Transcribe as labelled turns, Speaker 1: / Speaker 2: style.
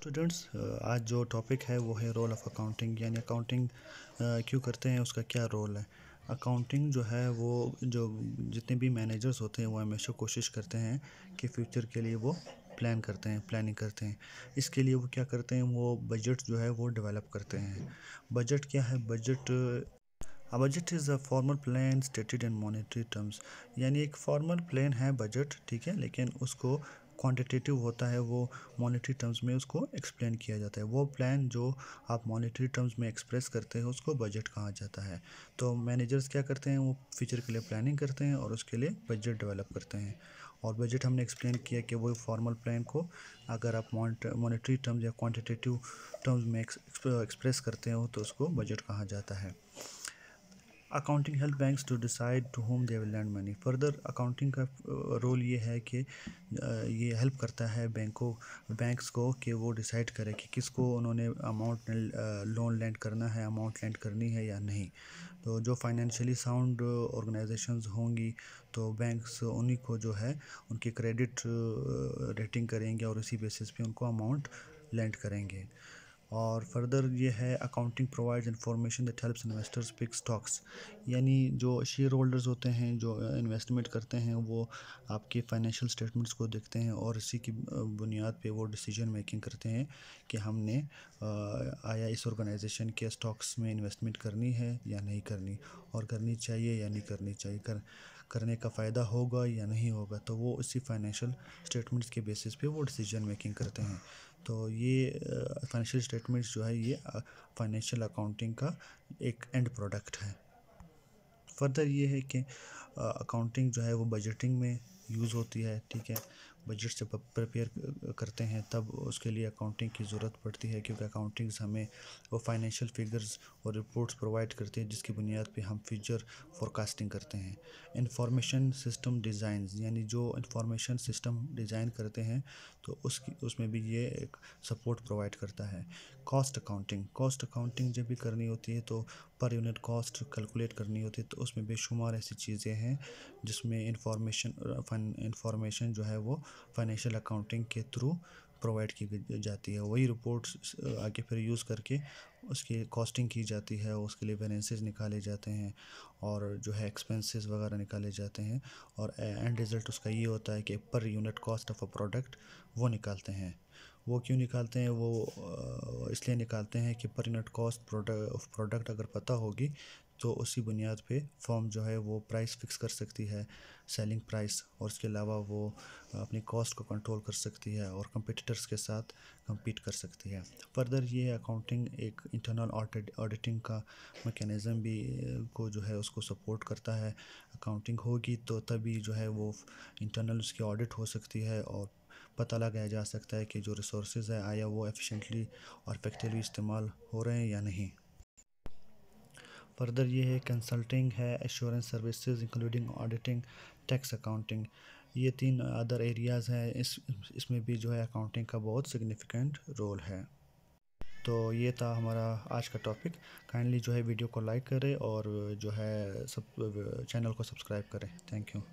Speaker 1: students uh, आज जो topic है वो है रोल ऑफ़ अकाउंटिंग यानी अकाउंटिंग uh, क्यों करते हैं उसका क्या रोल है अकाउंटिंग जो है वो जो जितने भी मैनेजर्स होते हैं वो हमेशा कोशिश करते हैं कि फ्यूचर के लिए वो प्लान करते हैं प्लानिंग करते हैं इसके लिए वो क्या करते हैं वो बजट जो है वो डेवलप करते हैं बजट क्या है budget a budget is a formal plan stated in monetary terms यानी एक फॉर्मल प्लान है बजट ठीक है लेकिन उसको क्वांटिटेटिव होता है वो मॉनेटरी टर्म्स में उसको एक्सप्लेन किया जाता है वो प्लान जो आप मॉनेटरी टर्म्स में एक्सप्रेस करते हैं उसको बजट कहा जाता है तो मैनेजर्स क्या करते हैं वो फ्यूचर के लिए प्लानिंग करते हैं और उसके लिए बजट डेवलप करते हैं और बजट हमने एक्सप्लेन किया कि वो फॉर्मल प्लान को अगर आप मॉनेटरी टर्म्स या क्वांटिटेटिव टर्म्स में एक्सप्रेस करते हो तो उसको बजट कहा जाता है accounting help banks to decide to whom they will lend money further accounting का रोल ये है कि ये हेल्प करता है बैंकों बैंक्स को कि वो डिसाइड करे कि किसको उन्होंने अमाउंट लोन लैंड करना है अमाउंट लैंड करनी है या नहीं तो जो फाइनेंशियली साउंड ऑर्गेनाइजेशन होंगी तो बैंक्स उन्हीं को जो है उनकी क्रेडिट रेटिंग करेंगे और इसी बेसिस पे उनको अमाउंट लैंड करेंगे और फर्दर ये है accounting provides information that helps investors pick stocks यानी जो शेयर होल्डर्स होते हैं जो इन्वेस्टमेंट uh, करते हैं वो आपके फाइनेंशियल स्टेटमेंट्स को देखते हैं और इसी की uh, बुनियाद पे वो डिसीजन मेकिंग करते हैं कि हमने uh, आया इस ऑर्गेनाइजेशन के स्टॉक्स में इन्वेस्टमेंट करनी है या नहीं करनी और करनी चाहिए या नहीं करनी चाहिए कर करने का फ़ायदा होगा या नहीं होगा तो वो इसी फाइनेंशियल स्टेटमेंट्स के बेसिस पे वो डिसीजन मेकिंग करते हैं तो ये फाइनेंशियल स्टेटमेंट्स जो है ये फाइनेंशियल अकाउंटिंग का एक एंड प्रोडक्ट है फर्दर ये है कि अकाउंटिंग जो है वो बजटिंग में यूज़ होती है ठीक है बजट से प्रपेयर करते हैं तब उसके लिए अकाउंटिंग की ज़रूरत पड़ती है क्योंकि अकाउंटिंग्स हमें वो फाइनेंशियल फिगर्स और रिपोर्ट्स प्रोवाइड करती है जिसकी बुनियाद पे हम फ्यूचर फोरकास्टिंग करते हैं इंफॉर्मेशन सिस्टम डिज़ाइन यानी जो इंफॉर्मेशन सिस्टम डिज़ाइन करते हैं तो उसकी उसमें भी ये एक सपोर्ट प्रोवाइड करता है कॉस्ट अकाउंटिंग कॉस्ट अकाउंटिंग जब भी करनी होती है तो पर यूनिट कॉस्ट कैलकुलेट करनी होती है तो उसमें बेशुमार ऐसी चीज़ें हैं जिसमें इंफॉर्मेशन इंफॉर्मेशन जो है वो फाइनेंशियल अकाउंटिंग के थ्रू प्रोवाइड की जाती है वही रिपोर्ट्स आगे फिर यूज़ करके उसकी कॉस्टिंग की जाती है उसके लिए बैलेंसेज निकाले जाते हैं और जो है एक्सपेंसेस वगैरह निकाले जाते हैं और एंड रिज़ल्ट उसका ये होता है कि per unit cost of a product वो निकालते हैं वो क्यों निकालते हैं वो इसलिए निकालते हैं कि पर यूनिट कॉस्ट प्रोडक्ट अगर पता होगी तो उसी बुनियाद पे फॉर्म जो है वो प्राइस फिक्स कर सकती है सेलिंग प्राइस और उसके अलावा वो अपनी कॉस्ट को कंट्रोल कर सकती है और कंपटीटर्स के साथ कम्पीट कर सकती है फर्दर ये अकाउंटिंग एक इंटरनल ऑडिटिंग का मैकेनिज़म भी को जो है उसको सपोर्ट करता है अकाउंटिंग होगी तो तभी जो है वो इंटरनल उसकी ऑडिट हो सकती है और पता लगाया जा सकता है कि जो रिसोर्स है आया वो एफिशिएंटली और इफेक्टिवली इस्तेमाल हो रहे हैं या नहीं फर्दर ये है कंसल्टिंग है assurance services including auditing tax accounting ये तीन अदर एरियाज़ हैं इस इसमें भी जो है अकाउंटिंग का बहुत सिग्निफिकेंट रोल है तो ये था हमारा आज का टॉपिक काइंडली जो है वीडियो को लाइक करें और जो है सब चैनल को सब्सक्राइब करें थैंक यू